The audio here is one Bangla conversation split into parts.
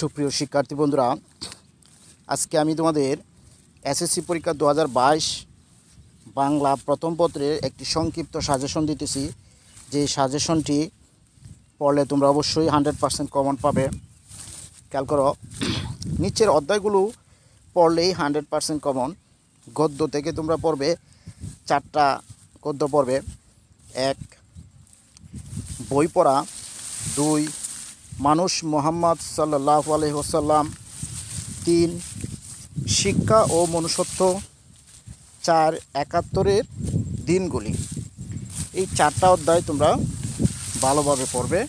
সুপ্রিয় শিক্ষার্থী বন্ধুরা আজকে আমি তোমাদের এসএসসি পরীক্ষা দু বাংলা প্রথম পত্রের একটি সংক্ষিপ্ত সাজেশন দিতেছি যে সাজেশনটি পড়লে তোমরা অবশ্যই হান্ড্রেড পারসেন্ট কমন পাবে খেয়াল করো নিচের অধ্যায়গুলো পড়লেই হান্ড্রেড পারসেন্ট কমন গদ্য থেকে তোমরা পড়বে চারটা গদ্য পড়বে এক বই পড়া দুই মানুষ মোহাম্মদ সাল্লাহ আলহ্লাম তিন শিক্ষা ও মনুষ্যত্ব চার একাত্তরের দিনগুলি এই চারটা অধ্যায় তোমরা ভালোভাবে পড়বে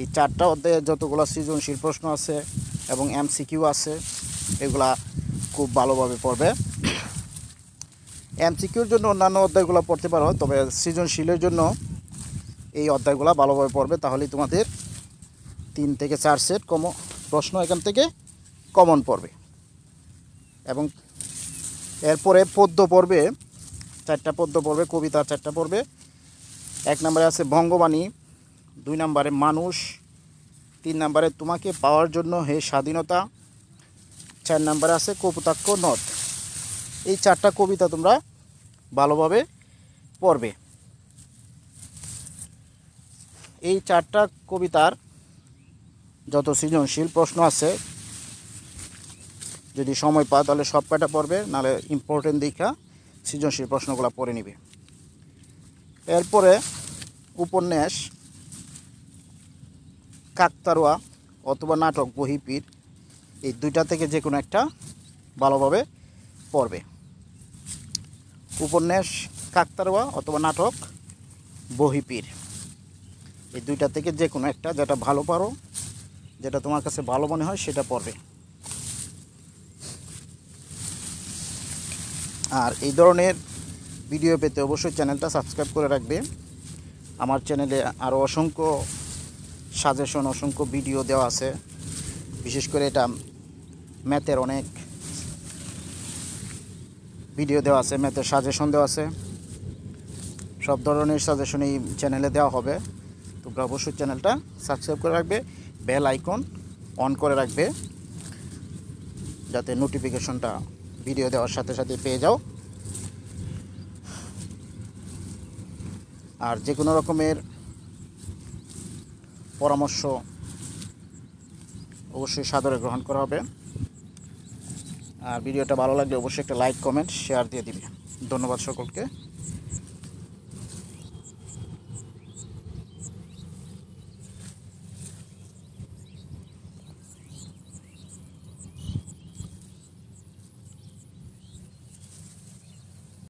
এই চারটা অধ্যায়ে যতগুলো সৃজনশীল প্রশ্ন আছে এবং এমসিকিউ আছে এগুলা খুব ভালোভাবে পড়বে এমসিকিউর জন্য অন্যান্য অধ্যায়গুলো পড়তে পারো তবে সৃজনশীলের জন্য এই অধ্যায়গুলো ভালোভাবে পড়বে তাহলেই তোমাদের তিন থেকে চার সেট কম প্রশ্ন এখান থেকে কমন পড়বে এবং এরপরে পদ্য পড়বে চারটা পদ্য পড়বে কবিতা চারটা পড়বে এক নম্বরে আছে ভঙ্গবাণী দুই নম্বরে মানুষ তিন নম্বরে তোমাকে পাওয়ার জন্য হে স্বাধীনতা চার নম্বরে আছে কপুতাক্ষ নদ এই চারটা কবিতা তোমরা ভালোভাবে পড়বে এই চারটা কবিতার যত সৃজনশীল প্রশ্ন আছে যদি সময় পায় তাহলে সব কাটা পড়বে নাহলে ইম্পর্টেন্ট দীক্ষা সৃজনশীল প্রশ্নগুলো পড়ে নিবে এরপরে উপন্যাস কাকতারোয়া অথবা নাটক বহিপীর এই দুইটা থেকে যে কোনো একটা ভালোভাবে পড়বে উপন্যাস কাকতারোয়া অথবা নাটক বহিপীর এই দুইটা থেকে যে কোনো একটা যেটা ভালো পারো যেটা তোমার কাছে ভালো মনে হয় সেটা পড়বে আর এই ধরনের ভিডিও পেতে অবশ্যই চ্যানেলটা সাবস্ক্রাইব করে রাখবে আমার চ্যানেলে আরও অসংখ্য সাজেশন অসংখ্য ভিডিও দেওয়া আছে বিশেষ করে এটা ম্যাথের অনেক ভিডিও দেওয়া আছে ম্যাথের সাজেশন দেওয়া আছে সব ধরনের সাজেশন এই চ্যানেলে দেওয়া হবে তোমরা অবশ্যই চ্যানেলটা সাবস্ক্রাইব করে রাখবে বেল আইকন অন করে রাখবে যাতে নোটিফিকেশনটা ভিডিও দেওয়ার সাথে সাথে পেয়ে যাও আর যে কোনো রকমের পরামর্শ অবশ্যই সাদরে গ্রহণ করা হবে আর ভিডিওটা ভালো লাগলে অবশ্যই একটা লাইক কমেন্ট শেয়ার দিয়ে দিবে ধন্যবাদ সকলকে